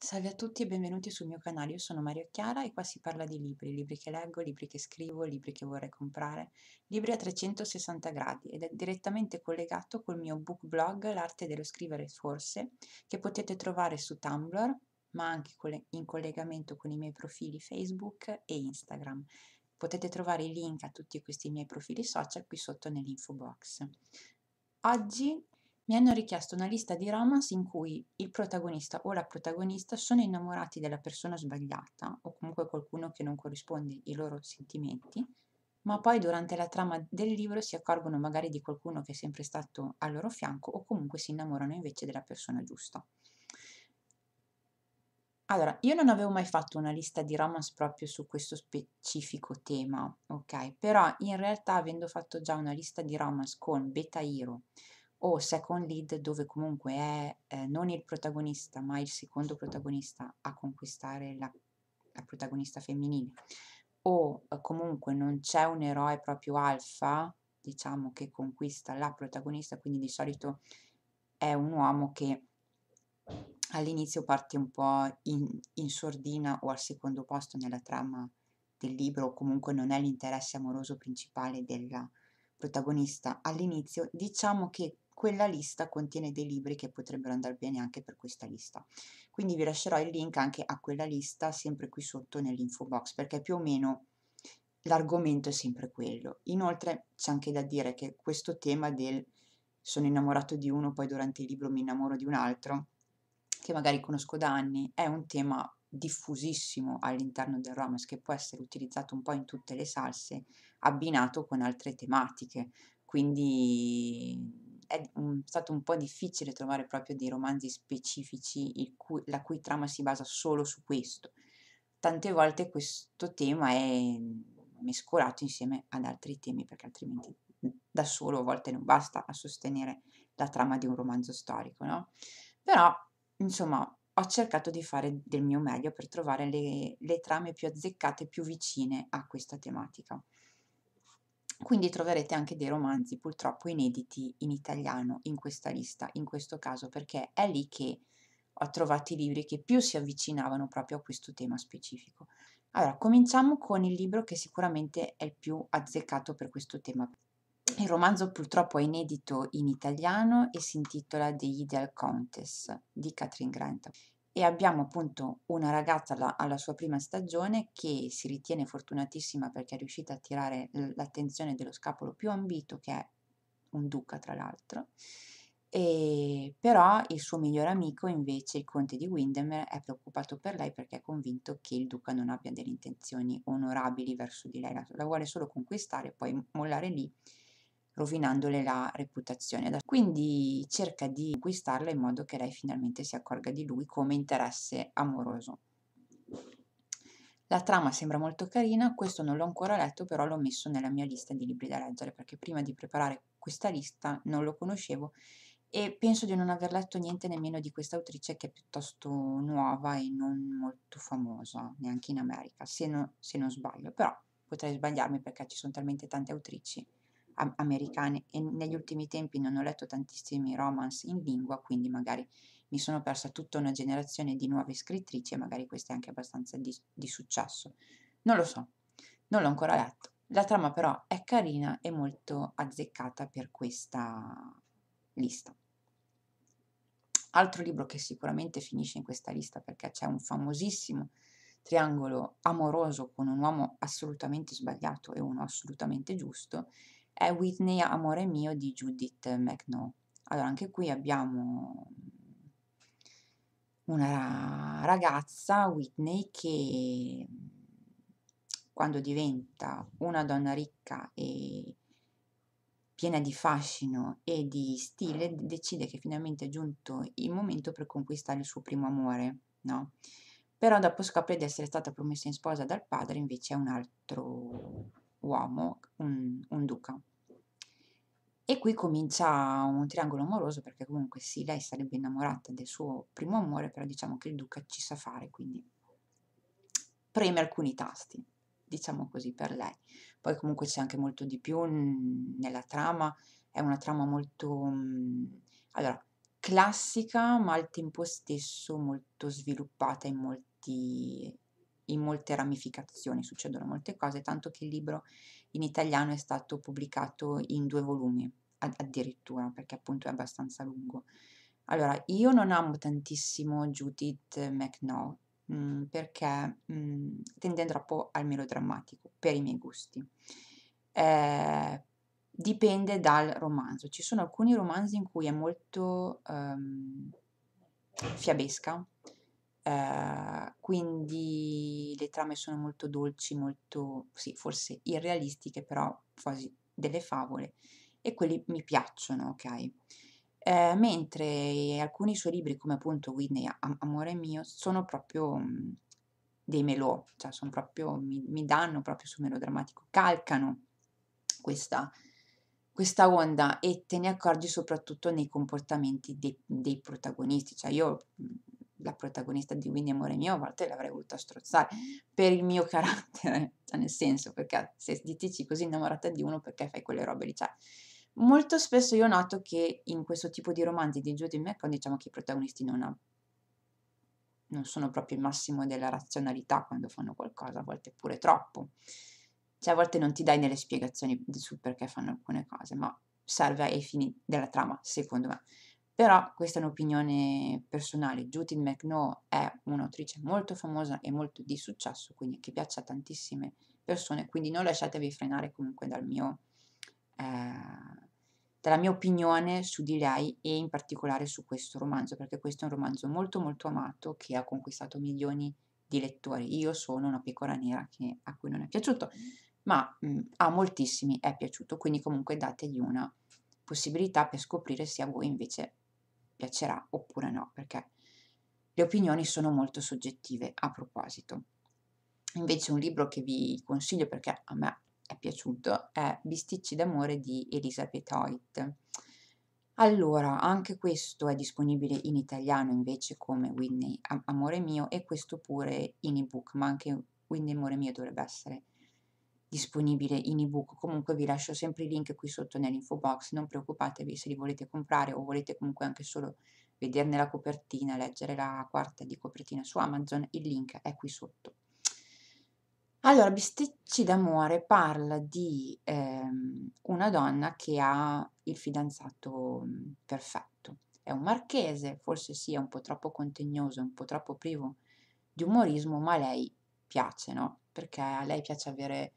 Salve a tutti e benvenuti sul mio canale, io sono Mario Chiara e qua si parla di libri, libri che leggo, libri che scrivo, libri che vorrei comprare, libri a 360 gradi ed è direttamente collegato col mio book blog L'arte dello scrivere forse che potete trovare su Tumblr ma anche in collegamento con i miei profili Facebook e Instagram. Potete trovare i link a tutti questi miei profili social qui sotto nell'info box. Oggi mi hanno richiesto una lista di romance in cui il protagonista o la protagonista sono innamorati della persona sbagliata o comunque qualcuno che non corrisponde ai loro sentimenti, ma poi durante la trama del libro si accorgono magari di qualcuno che è sempre stato al loro fianco o comunque si innamorano invece della persona giusta. Allora, io non avevo mai fatto una lista di romance proprio su questo specifico tema, ok? Però in realtà avendo fatto già una lista di romance con Beta Hero, o second lead dove comunque è eh, non il protagonista ma il secondo protagonista a conquistare la, la protagonista femminile o eh, comunque non c'è un eroe proprio alfa diciamo che conquista la protagonista quindi di solito è un uomo che all'inizio parte un po' in, in sordina o al secondo posto nella trama del libro o comunque non è l'interesse amoroso principale della protagonista all'inizio diciamo che quella lista contiene dei libri che potrebbero andare bene anche per questa lista. Quindi vi lascerò il link anche a quella lista sempre qui sotto nell'info box perché più o meno l'argomento è sempre quello. Inoltre c'è anche da dire che questo tema del sono innamorato di uno, poi durante il libro mi innamoro di un altro, che magari conosco da anni, è un tema diffusissimo all'interno del romance che può essere utilizzato un po' in tutte le salse, abbinato con altre tematiche. Quindi è um, stato un po' difficile trovare proprio dei romanzi specifici cui, la cui trama si basa solo su questo. Tante volte questo tema è mescolato insieme ad altri temi perché altrimenti mhmm, da solo a volte non basta a sostenere la trama di un romanzo storico, no? Però, insomma, ho cercato di fare del mio meglio per trovare le, le trame più azzeccate, più vicine a questa tematica quindi troverete anche dei romanzi purtroppo inediti in italiano in questa lista, in questo caso, perché è lì che ho trovato i libri che più si avvicinavano proprio a questo tema specifico. Allora, cominciamo con il libro che sicuramente è il più azzeccato per questo tema. Il romanzo purtroppo è inedito in italiano e si intitola The Ideal Countess di Catherine Grant e abbiamo appunto una ragazza alla, alla, sua prima stagione che si ritiene fortunatissima perché è riuscita a tirare l'attenzione dello scapolo più ambito che è un duca tra l'altro e, però il suo migliore amico invece il conte di Windermere è preoccupato per lei perché è convinto che il duca non abbia delle intenzioni onorabili verso di lei la, la vuole solo conquistare e poi mollare lì rovinandole la reputazione. Quindi cerca di conquistarla in modo che lei finalmente si accorga di lui come interesse amoroso. La trama sembra molto carina, questo non l'ho ancora letto, però l'ho messo nella mia lista di libri da leggere perché prima di preparare questa lista non lo conoscevo e penso di non aver letto niente nemmeno di questa autrice che è piuttosto nuova e non molto famosa, neanche in America, se, no, se non sbaglio, però potrei sbagliarmi perché ci sono talmente tante autrici americane e negli ultimi tempi non ho letto tantissimi romance in lingua, quindi magari mi sono persa tutta una generazione di nuove scrittrici e magari questa è anche abbastanza di, di successo. Non lo so, non l'ho ancora letto. La trama però è carina e molto azzeccata per questa lista. Altro libro che sicuramente finisce in questa lista perché c'è un famosissimo triangolo amoroso con un uomo assolutamente sbagliato e uno assolutamente giusto è Whitney Amore mio di Judith McNo. Allora, anche qui abbiamo mm, una ragazza, Whitney, che mm, quando diventa una donna ricca e piena di fascino e di stile, decide che finalmente è giunto il momento per conquistare il suo primo amore, no? Però dopo scopre di essere stata promessa in sposa dal padre, invece è un altro uomo, un, un duca. E qui comincia un triangolo amoroso perché comunque sì, lei sarebbe innamorata del suo primo amore, però diciamo che il duca ci sa fare, quindi preme alcuni tasti, diciamo così, per lei. Poi comunque c'è anche molto di più nella trama, è una trama molto... Mm, allora, classica ma al tempo stesso molto sviluppata in molti in molte ramificazioni, succedono molte cose, tanto che il libro in italiano è stato pubblicato in due volumi, addirittura, perché appunto è abbastanza lungo. Allora, io non amo tantissimo Judith McNaught, mm, perché mh, mm, tende troppo al melodrammatico, per i miei gusti. Eh, dipende dal romanzo. Ci sono alcuni romanzi in cui è molto um, fiabesca, Ehm, quindi le trame sono molto dolci, molto, sì, forse irrealistiche, però quasi delle favole, e quelli mi piacciono, ok? Uh, mentre alcuni suoi libri, come appunto Whitney, Am Amore mio, sono proprio mh, mhmm, dei melò, cioè sono proprio, mi, mi, danno proprio sul melodrammatico, calcano questa, questa onda e te ne accorgi soprattutto nei comportamenti dei, dei protagonisti, cioè io mhmm, la protagonista di Quindi Amore Mio, a volte l'avrei voluta strozzare per il mio carattere, cioè nel senso, perché se ti così innamorata di uno, perché fai quelle robe lì? Cioè, molto spesso io noto che in questo tipo di romanzi di Judy McCon diciamo che i protagonisti non, ha, non, sono proprio il massimo della razionalità quando fanno qualcosa, a volte pure troppo. Cioè a volte non ti dai delle spiegazioni su perché fanno alcune cose, ma serve ai fini della trama, secondo me. Però questa è un'opinione personale. Judith McNaw è un'autrice molto famosa e molto di successo, quindi che piace a tantissime persone, quindi non lasciatevi frenare comunque dal mio, eh, dalla mia opinione su di lei e in particolare su questo romanzo, perché questo è un romanzo molto molto amato che ha conquistato milioni di lettori. Io sono una pecora nera che, a cui non è piaciuto, ma mh, mm, a moltissimi è piaciuto, quindi comunque dategli una possibilità per scoprire se a voi invece piacerà oppure no, perché le opinioni sono molto soggettive a proposito. Invece un libro che vi consiglio perché a me è piaciuto è Bisticci d'amore di Elisabeth Hoyt. Allora, anche questo è disponibile in italiano invece come Whitney Amore mio e questo pure in ebook, ma anche Whitney Amore mio dovrebbe essere disponibile in ebook comunque vi lascio sempre i link qui sotto nell'info box non preoccupatevi se li volete comprare o volete comunque anche solo vederne la copertina leggere la quarta di copertina su amazon il link è qui sotto allora bisticci d'amore parla di ehm, una donna che ha il fidanzato mm, perfetto è un marchese forse sia sì, un po' troppo contegnoso un po' troppo privo di umorismo ma a lei piace no perché a lei piace avere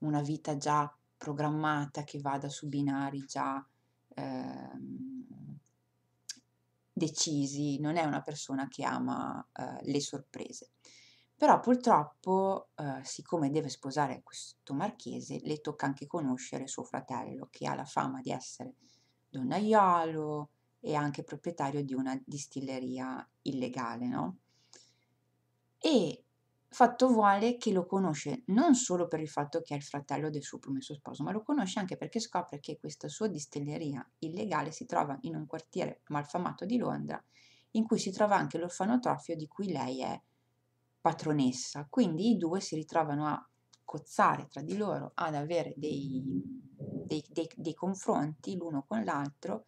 una vita già programmata che vada su binari già eh, decisi, non è una persona che ama eh, le sorprese. Però purtroppo, eh, siccome deve sposare questo marchese, le tocca anche conoscere suo fratello, che ha la fama di essere donnaiolo e anche proprietario di una distilleria illegale, no? E fatto vuole che lo conosce non solo per il fatto che è il fratello del suo promesso sposo, ma lo conosce anche perché scopre che questa sua distelleria illegale si trova in un quartiere malfamato di Londra, in cui si trova anche l'orfanotrofio di cui lei è patronessa. Quindi i due si ritrovano a cozzare tra di loro, ad avere dei, dei, dei, dei confronti l'uno con l'altro.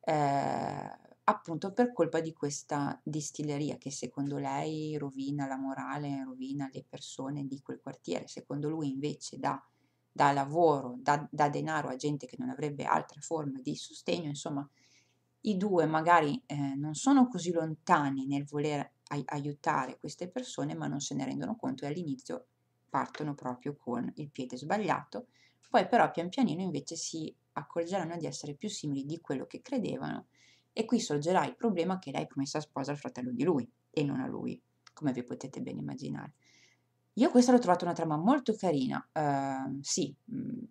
Eh, appunto per colpa di questa distilleria che secondo lei rovina la morale, rovina le persone di quel quartiere, secondo lui invece dà, dà lavoro, dà, dà denaro a gente che non avrebbe altre forme di sostegno, insomma i due magari eh, non sono così lontani nel voler ai- aiutare queste persone ma non se ne rendono conto e all'inizio partono proprio con il piede sbagliato, poi però pian pianino invece si accorgeranno di essere più simili di quello che credevano e qui sorgerà il problema che lei promessa sposa al fratello di lui e non a lui, come vi potete ben immaginare. Io questa l'ho trovata una trama molto carina, uh, sì, mh, mm,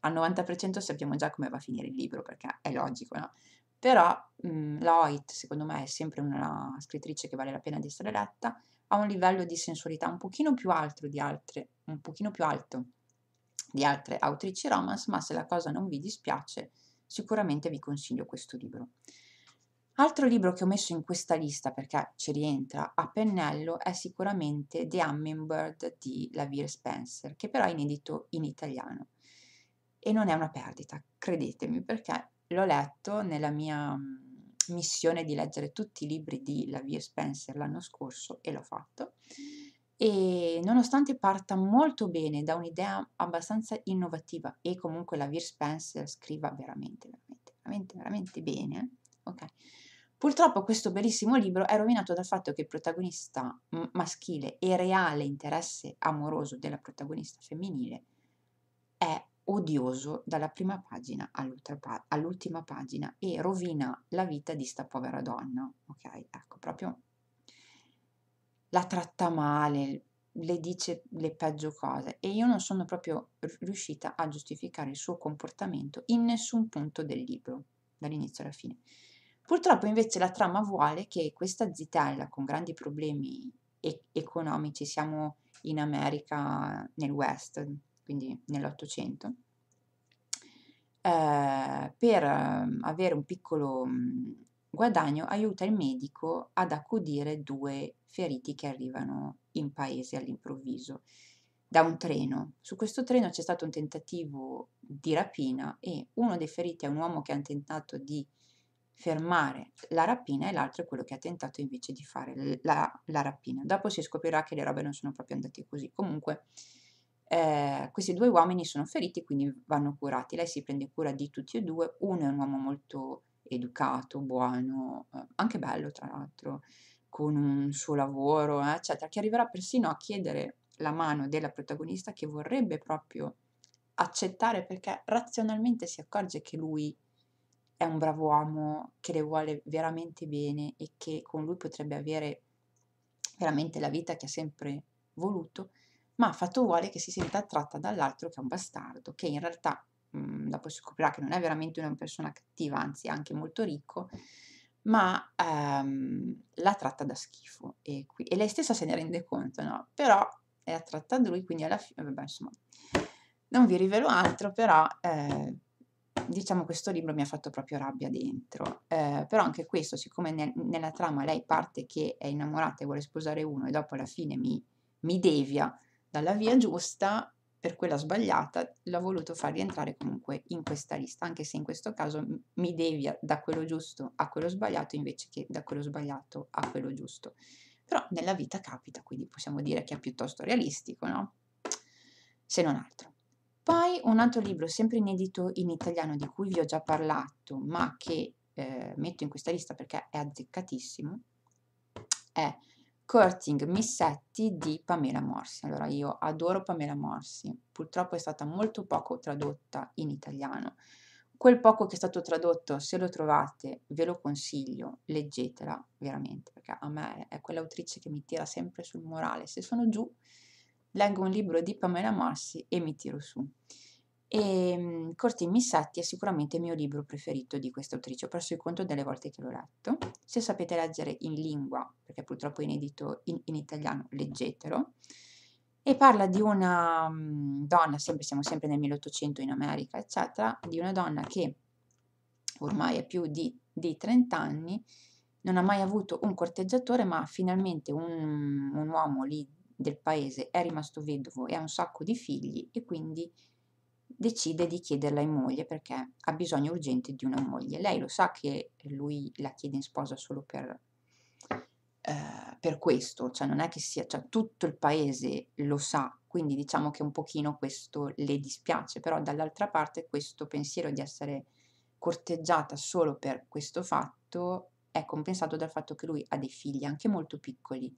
al 90% sappiamo già come va a finire il libro, perché è logico, no? Però mh, mm, la Hoyt, secondo me, è sempre una scrittrice che vale la pena di essere letta, ha un livello di sensualità un pochino più alto di altre, un pochino più alto di altre autrici romance, ma se la cosa non vi dispiace, sicuramente vi consiglio questo libro. Altro libro che ho messo in questa lista perché ci rientra a pennello è sicuramente The Hummingbird di Lavere Spencer, che però è inedito in italiano. E non è una perdita, credetemi, perché l'ho letto nella mia mm, missione di leggere tutti i libri di Lavere Spencer l'anno scorso e l'ho fatto. E nonostante parta molto bene da un'idea abbastanza innovativa e comunque Lavere Spencer scriva veramente, veramente, veramente, veramente bene, eh, ok? Purtroppo questo bellissimo libro è rovinato dal fatto che il protagonista maschile e reale interesse amoroso della protagonista femminile è odioso dalla prima pagina all'ultima pagina e rovina la vita di sta povera donna, ok? Ecco, proprio la tratta male, le dice le peggio cose e io non sono proprio riuscita a giustificare il suo comportamento in nessun punto del libro, dall'inizio alla fine. Purtroppo invece la trama vuole che questa zitella con grandi problemi e- economici, siamo in America nel West, quindi nell'Ottocento, eh, per ehm, avere un piccolo mhmm, guadagno aiuta il medico ad accudire due feriti che arrivano in paese all'improvviso da un treno. Su questo treno c'è stato un tentativo di rapina e uno dei feriti è un uomo che ha tentato di fermare la rapina e l'altro è quello che ha tentato invece di fare la, la rapina. Dopo si scoprirà che le robe non sono proprio andate così. Comunque eh, questi due uomini sono feriti, quindi vanno curati. Lei si prende cura di tutti e due. Uno è un uomo molto educato, buono, eh, anche bello tra l'altro, con un suo lavoro, eh, eccetera, che arriverà persino a chiedere la mano della protagonista che vorrebbe proprio accettare perché razionalmente si accorge che lui è un bravo uomo che le vuole veramente bene e che con lui potrebbe avere veramente la vita che ha sempre voluto, ma fatto vuole che si senta attratta dall'altro che è un bastardo, che in realtà mh, mhmm, dopo si scoprirà che non è veramente una persona cattiva, anzi è anche molto ricco, ma ehm, la tratta da schifo e, qui, e lei stessa se ne rende conto, no? Però è attratta da lui, quindi alla fine, vabbè, insomma, non vi rivelo altro, però... Eh, diciamo questo libro mi ha fatto proprio rabbia dentro, eh, però anche questo, siccome nel, nella trama lei parte che è innamorata e vuole sposare uno e dopo alla fine mi, mi devia dalla via giusta, per quella sbagliata, l'ho voluto far rientrare comunque in questa lista, anche se in questo caso mi devia da quello giusto a quello sbagliato invece che da quello sbagliato a quello giusto. Però nella vita capita, quindi possiamo dire che è piuttosto realistico, no? Se non altro. Poi un altro libro sempre inedito in italiano di cui vi ho già parlato, ma che eh, metto in questa lista perché è azzeccatissimo, è Curting Missetti di Pamela Morsi. Allora, io adoro Pamela Morsi, purtroppo è stata molto poco tradotta in italiano. Quel poco che è stato tradotto, se lo trovate, ve lo consiglio, leggetela veramente, perché a me è quell'autrice che mi tira sempre sul morale. Se sono giù, leggo un libro di Pamela Morsi e mi tiro su. Ehm, e Corti Missatti è sicuramente il mio libro preferito di questa autrice, ho perso il conto delle volte che l'ho letto. Se sapete leggere in lingua, perché purtroppo è inedito in, in italiano, leggetelo. E parla di una mm, donna, sempre, siamo sempre nel 1800 in America, eccetera, di una donna che ormai è più di, di 30 anni, non ha mai avuto un corteggiatore, ma finalmente un, un uomo lì del paese è rimasto vedovo e ha un sacco di figli e quindi decide di chiederla in moglie perché ha bisogno urgente di una moglie. Lei lo sa che lui la chiede in sposa solo per, eh, per questo, cioè non è che sia, cioè tutto il paese lo sa, quindi diciamo che un pochino questo le dispiace, però dall'altra parte questo pensiero di essere corteggiata solo per questo fatto è compensato dal fatto che lui ha dei figli anche molto piccoli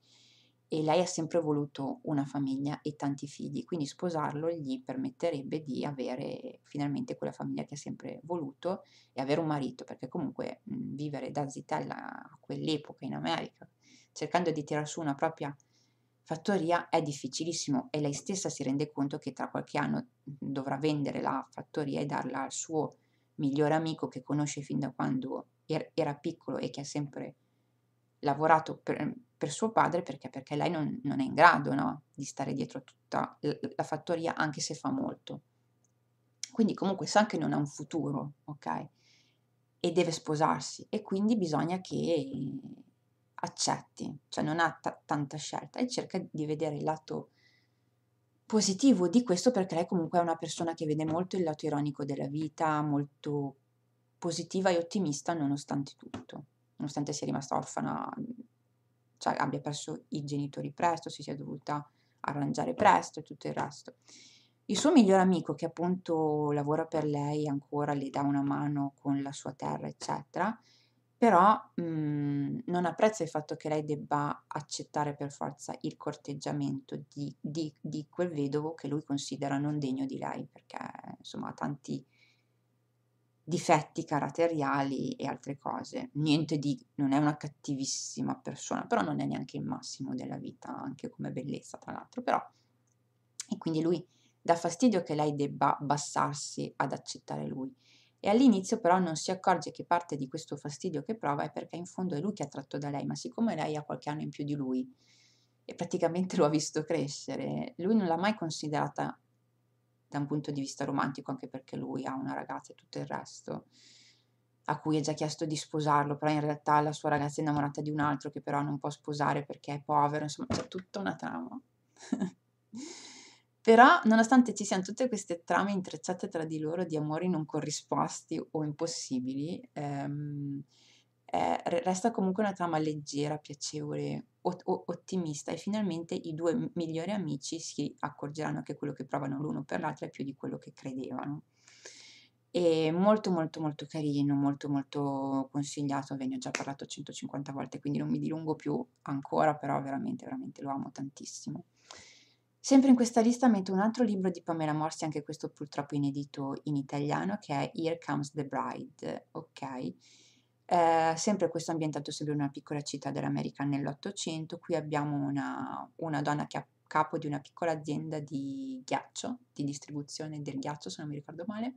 e lei ha sempre voluto una famiglia e tanti figli, quindi sposarlo gli permetterebbe di avere finalmente quella famiglia che ha sempre voluto e avere un marito, perché comunque mh, mhmm, vivere da zitella a quell'epoca in America, cercando di tirar su una propria fattoria è difficilissimo e lei stessa si rende conto che tra qualche anno mhmm, dovrà vendere la fattoria e darla al suo migliore amico che conosce fin da quando er-, era piccolo e che ha sempre lavorato per, mhmm, per suo padre perché, perché lei non, non, è in grado no? di stare dietro a tutta la fattoria anche se fa molto. Quindi comunque sa che non ha un futuro, ok? E deve sposarsi e quindi bisogna che accetti, cioè non ha t- tanta scelta e cerca di vedere il lato positivo di questo perché lei comunque è una persona che vede molto il lato ironico della vita, molto positiva e ottimista nonostante tutto, nonostante sia rimasta orfana cioè abbia perso i genitori presto, si sia dovuta arrangiare presto e tutto il resto. Il suo miglior amico, che appunto lavora per lei ancora, le dà una mano con la sua terra, eccetera, però mh, mhmm, non apprezza il fatto che lei debba accettare per forza il corteggiamento di, di, di quel vedovo che lui considera non degno di lei, perché insomma ha tanti difetti caratteriali e altre cose. Niente di, non è una cattivissima persona, però non è neanche il massimo della vita, anche come bellezza, tra l'altro, però. E quindi lui dà fastidio che lei debba abbassarsi ad accettare lui. E all'inizio però non si accorge che parte di questo fastidio che prova è perché in fondo è lui che ha tratto da lei, ma siccome lei ha qualche anno in più di lui e praticamente lo ha visto crescere, lui non l'ha mai considerata da un punto di vista romantico, anche perché lui ha una ragazza e tutto il resto, a cui è già chiesto di sposarlo, però in realtà la sua ragazza è innamorata di un altro che però non può sposare perché è povero, insomma c'è tutta una trama. però, nonostante ci siano tutte queste trame intrecciate tra di loro di amori non corrisposti o impossibili, ehm, eh, resta comunque una trama leggera, piacevole, ottimista e finalmente i due migliori amici si accorgeranno che quello che provano l'uno per l'altro è più di quello che credevano. E molto molto molto carino, molto molto consigliato, ve ne ho già parlato 150 volte quindi non mi dilungo più ancora, però veramente veramente lo amo tantissimo. Sempre in questa lista metto un altro libro di Pamela Morsi, anche questo purtroppo inedito in italiano, che è Here Comes the Bride, ok? Eh, sempre questo ambientato sembra una piccola città dell'America nell'Ottocento, qui abbiamo una, una donna che è capo di una piccola azienda di ghiaccio, di distribuzione del ghiaccio se non mi ricordo male,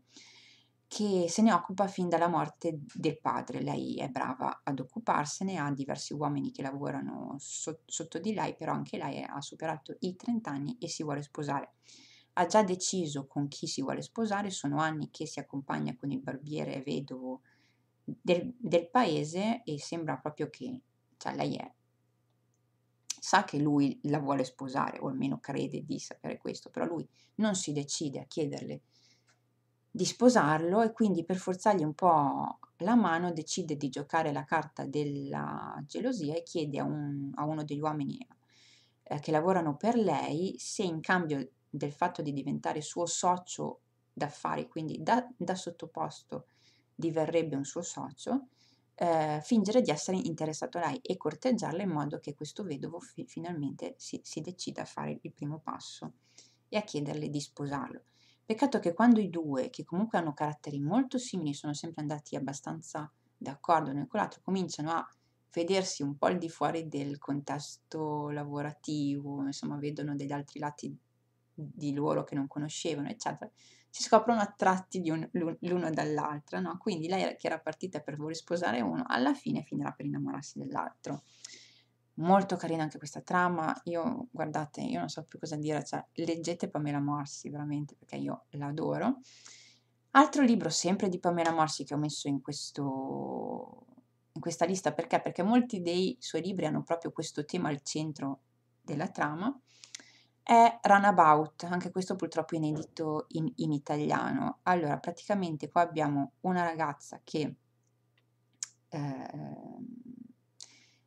che se ne occupa fin dalla morte del padre. Lei è brava ad occuparsene, ha diversi uomini che lavorano so- sotto di lei, però anche lei ha superato i 30 anni e si vuole sposare. Ha già deciso con chi si vuole sposare, sono anni che si accompagna con il barbiere vedovo del, del paese e sembra proprio che cioè, lei è, sa che lui la vuole sposare, o almeno crede di sapere questo, però lui non si decide a chiederle di sposarlo e quindi per forzargli un po' la mano decide di giocare la carta della gelosia e chiede a, un, a uno degli uomini eh, che lavorano per lei se in cambio del fatto di diventare suo socio d'affari, quindi da, da sottoposto diverrebbe un suo socio, eh, fingere di essere interessato a lei e corteggiarla in modo che questo vedovo fi- finalmente si, si decida a fare il primo passo e a chiederle di sposarlo. Peccato che quando i due, che comunque hanno caratteri molto simili, sono sempre andati abbastanza d'accordo l'uno con l'altro, cominciano a vedersi un po' al di fuori del contesto lavorativo, insomma, vedono degli altri lati di loro che non conoscevano, eccetera, si scoprono attratti un, l'uno dall'altra, no? Quindi lei che era partita per voler sposare uno, alla fine finirà per innamorarsi dell'altro. Molto carina anche questa trama, io guardate, io non so più cosa dire, cioè leggete Pamela Morsi veramente perché io l'adoro. Altro libro sempre di Pamela Morsi che ho messo in questo in questa lista perché? Perché molti dei suoi libri hanno proprio questo tema al centro della trama è Runabout, anche questo purtroppo è inedito in, in, italiano. Allora, praticamente qua abbiamo una ragazza che, eh,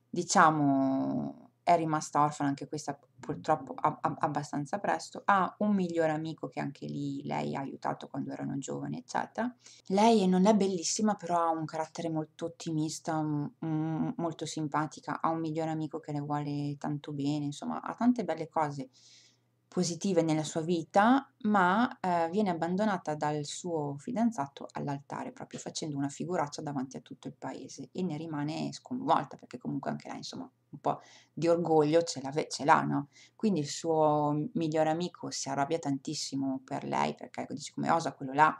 diciamo, è rimasta orfana, anche questa purtroppo a, abbastanza presto, ha un migliore amico che anche lì lei ha aiutato quando erano giovani, eccetera. Lei non è bellissima, però ha un carattere molto ottimista, mm, molto simpatica, ha un migliore amico che le vuole tanto bene, insomma, ha tante belle cose positive nella sua vita, ma eh, viene abbandonata dal suo fidanzato all'altare, proprio facendo una figuraccia davanti a tutto il paese e ne rimane sconvolta perché comunque anche lei, insomma, un po' di orgoglio ce, l'ha, ce l'ha no? Quindi il suo migliore amico si arrabbia tantissimo per lei perché ecco, dice come osa quello là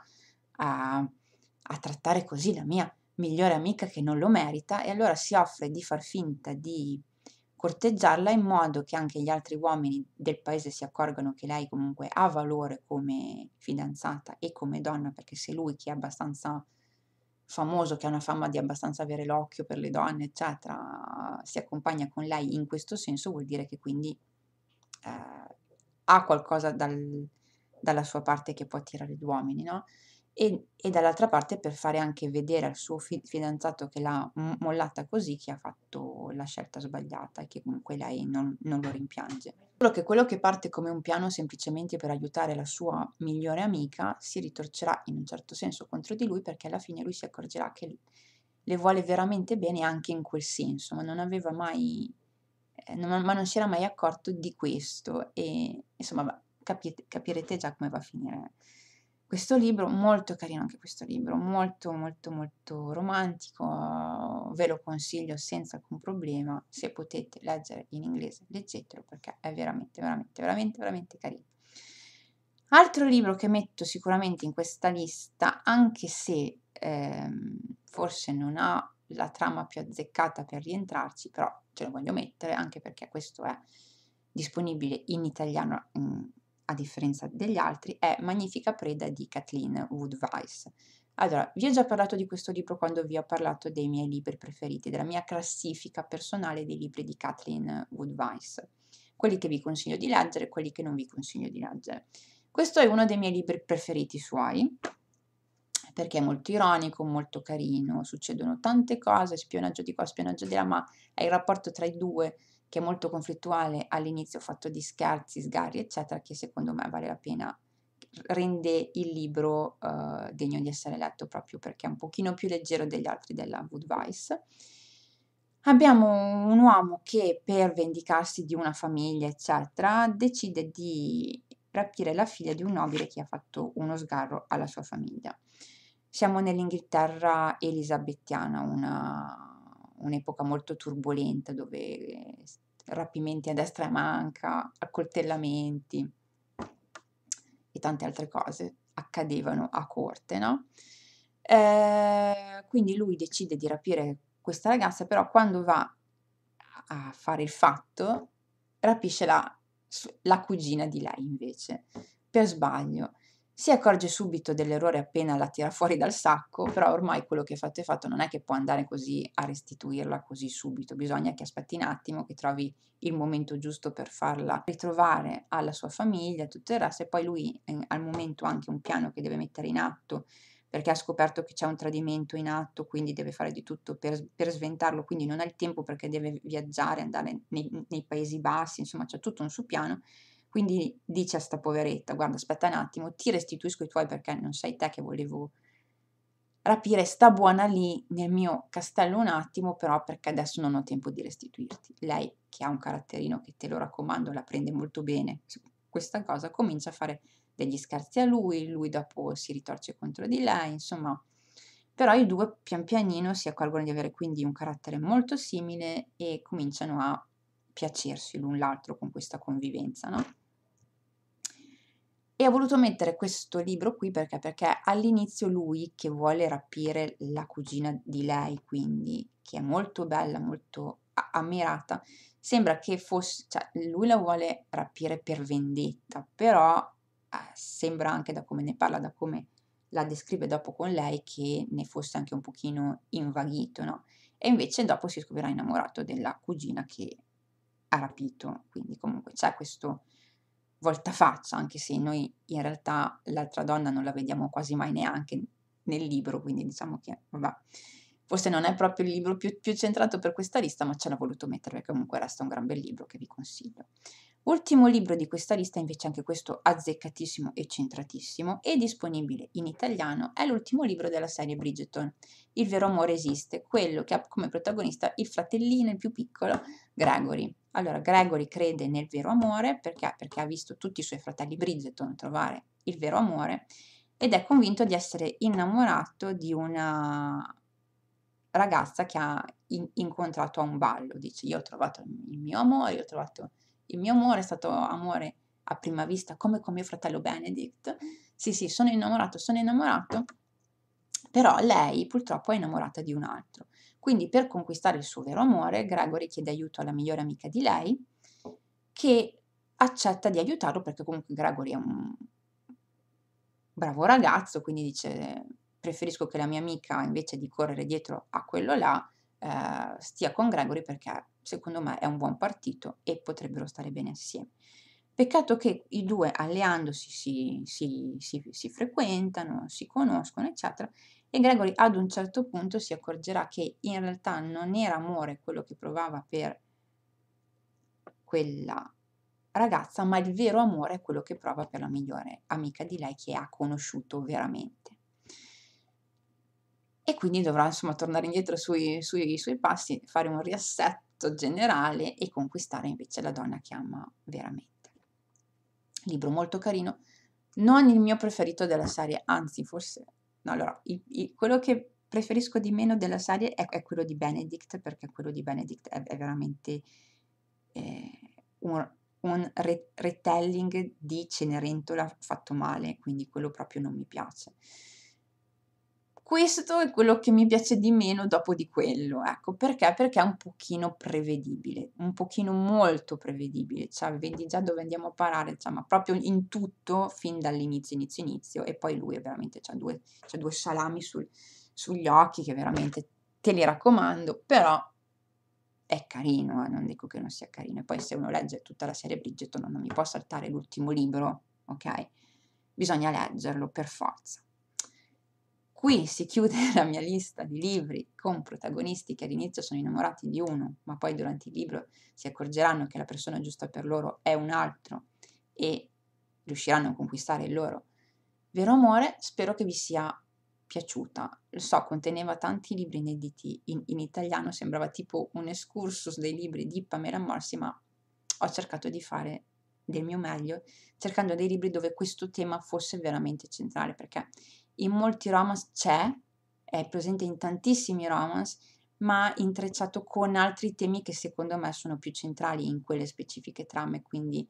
a, a trattare così la mia migliore amica che non lo merita e allora si offre di far finta di corteggiarla in modo che anche gli altri uomini del paese si accorgano che lei comunque ha valore come fidanzata e come donna, perché se lui che è abbastanza famoso, che ha una fama di abbastanza avere l'occhio per le donne, eccetera, si accompagna con lei in questo senso, vuol dire che quindi eh, ha qualcosa dal, dalla sua parte che può attirare gli uomini, no? e, e dall'altra parte per fare anche vedere al suo fi- fidanzato che l'ha mollata così che ha fatto la scelta sbagliata e che comunque lei non, non lo rimpiange. Solo che quello che parte come un piano semplicemente per aiutare la sua migliore amica si ritorcerà in un certo senso contro di lui perché alla fine lui si accorgerà che le vuole veramente bene anche in quel senso, ma non aveva mai eh, non, ma non si era mai accorto di questo e insomma capite, capirete già come va a finire questo libro, molto carino anche questo libro, molto molto molto romantico, ve lo consiglio senza alcun problema, se potete leggere in inglese leggetelo perché è veramente veramente veramente veramente carino. Altro libro che metto sicuramente in questa lista, anche se ehm, forse non ha la trama più azzeccata per rientrarci, però ce lo voglio mettere anche perché questo è disponibile in italiano. In, a differenza degli altri, è Magnifica preda di Kathleen Woodwise. Allora, vi ho già parlato di questo libro quando vi ho parlato dei miei libri preferiti, della mia classifica personale dei libri di Kathleen Woodwise, quelli che vi consiglio di leggere e quelli che non vi consiglio di leggere. Questo è uno dei miei libri preferiti suoi, perché è molto ironico, molto carino, succedono tante cose, spionaggio di qua, spionaggio di là, ma è il rapporto tra i due che è molto conflittuale all'inizio, fatto di scherzi, sgarri, eccetera, che secondo me vale la pena, rende il libro eh, degno di essere letto proprio perché è un pochino più leggero degli altri della Woodvice. Abbiamo un uomo che per vendicarsi di una famiglia, eccetera, decide di rapire la figlia di un nobile che ha fatto uno sgarro alla sua famiglia. Siamo nell'Inghilterra elisabettiana, una, un'epoca molto turbolenta dove eh, rapimenti a destra e manca, accoltellamenti e tante altre cose accadevano a corte, no? Eh, quindi lui decide di rapire questa ragazza, però quando va a fare il fatto rapisce la, la cugina di lei invece, per sbaglio. Si accorge subito dell'errore appena la tira fuori dal sacco, però ormai quello che è fatto è fatto, non è che può andare così a restituirla così subito, bisogna che aspetti un attimo, che trovi il momento giusto per farla ritrovare alla sua famiglia, tutto il resto, e poi lui eh, al momento ha anche un piano che deve mettere in atto, perché ha scoperto che c'è un tradimento in atto, quindi deve fare di tutto per, per sventarlo, quindi non ha il tempo perché deve viaggiare, andare nei, nei Paesi Bassi, insomma c'è tutto un suo piano quindi dice a sta poveretta, guarda, aspetta un attimo, ti restituisco i tuoi perché non sei te che volevo rapire, sta buona lì nel mio castello un attimo, però perché adesso non ho tempo di restituirti. Lei, che ha un caratterino che te lo raccomando, la prende molto bene, su questa cosa comincia a fare degli scherzi a lui, lui dopo si ritorce contro di lei, insomma. Però i due pian pianino si accorgono di avere quindi un carattere molto simile e cominciano a piacersi l'un l'altro con questa convivenza, no? E ha voluto mettere questo libro qui perché? Perché all'inizio lui che vuole rapire la cugina di lei, quindi che è molto bella, molto ammirata, sembra che fosse, cioè lui la vuole rapire per vendetta, però eh, sembra anche da come ne parla, da come la descrive dopo con lei che ne fosse anche un pochino invaghito, no? E invece dopo si scoprirà innamorato della cugina che ha rapito, quindi comunque c'è questo volta faccia, anche se noi in realtà l'altra donna non la vediamo quasi mai neanche nel libro, quindi diciamo che vabbè. Forse non è proprio il libro più, più centrato per questa lista, ma ce l'ha voluto mettere perché comunque resta un gran bel libro che vi consiglio. Ultimo libro di questa lista, invece anche questo azzeccatissimo e centratissimo, e disponibile in italiano, è l'ultimo libro della serie Bridgeton. Il vero amore esiste, quello che ha come protagonista il fratellino, il più piccolo, Gregory. Allora, Gregory crede nel vero amore perché, perché ha visto tutti i suoi fratelli Bridgeton trovare il vero amore ed è convinto di essere innamorato di una ragazza che ha in, incontrato a un ballo. Dice, io ho trovato il mio amore, io ho trovato il mio amore è stato amore a prima vista, come con mio fratello Benedict. Sì, sì, sono innamorato, sono innamorato, però lei purtroppo è innamorata di un altro. Quindi per conquistare il suo vero amore, Gregory chiede aiuto alla migliore amica di lei, che accetta di aiutarlo perché comunque Gregory è un bravo ragazzo, quindi dice preferisco che la mia amica invece di correre dietro a quello là eh, stia con Gregory perché secondo me è un buon partito e potrebbero stare bene assieme. Peccato che i due alleandosi si, si, si, si frequentano, si conoscono, eccetera, e Gregory ad un certo punto si accorgerà che in realtà non era amore quello che provava per quella ragazza, ma il vero amore è quello che prova per la migliore amica di lei che ha conosciuto veramente. E quindi dovrà insomma tornare indietro sui, sui, sui passi, fare un riassetto concetto generale e conquistare invece la donna che ama veramente. Libro molto carino, non il mio preferito della serie, anzi forse, no, allora, il, il, quello che preferisco di meno della serie è, è, quello di Benedict, perché quello di Benedict è, è veramente eh, un, un re, retelling di Cenerentola fatto male, quindi quello proprio non mi piace questo è quello che mi piace di meno dopo di quello, ecco, perché? Perché è un pochino prevedibile, un pochino molto prevedibile, cioè vedi già dove andiamo a parare, insomma, cioè, proprio in tutto fin dall'inizio, inizio, inizio, e poi lui è veramente, ha due, c'ha due salami sul, sugli occhi che veramente te li raccomando, però è carino, eh, non dico che non sia carino, e poi se uno legge tutta la serie Bridgeton non mi può saltare l'ultimo libro, ok? Bisogna leggerlo per forza qui si chiude la mia lista di libri con protagonisti che all'inizio sono innamorati di uno, ma poi durante il libro si accorgeranno che la persona giusta per loro è un altro e riusciranno a conquistare il loro vero amore. Spero che vi sia piaciuta. Lo so, conteneva tanti libri inediti in, in italiano, sembrava tipo un excursus dei libri di Pamela Morsi, ma ho cercato di fare del mio meglio cercando dei libri dove questo tema fosse veramente centrale perché in molti romance c'è, è presente in tantissimi romance, ma intrecciato con altri temi che secondo me sono più centrali in quelle specifiche trame, quindi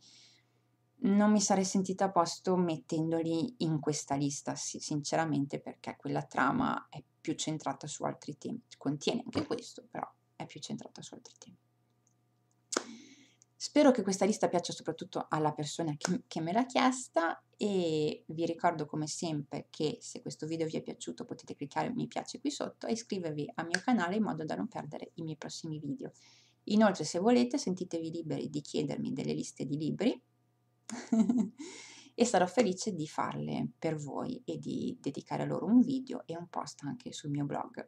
non mi sarei sentita a posto mettendoli in questa lista, sinceramente, perché quella trama è più centrata su altri temi. Contiene anche questo, però è più centrata su altri temi. Spero che questa lista piaccia soprattutto alla persona che, che me l'ha chiesta e vi ricordo come sempre che se questo video vi è piaciuto potete cliccare mi piace qui sotto e iscrivervi al mio canale in modo da non perdere i miei prossimi video. Inoltre se volete sentitevi liberi di chiedermi delle liste di libri e sarò felice di farle per voi e di dedicare a loro un video e un post anche sul mio blog.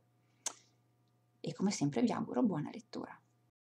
E come sempre vi auguro buona lettura.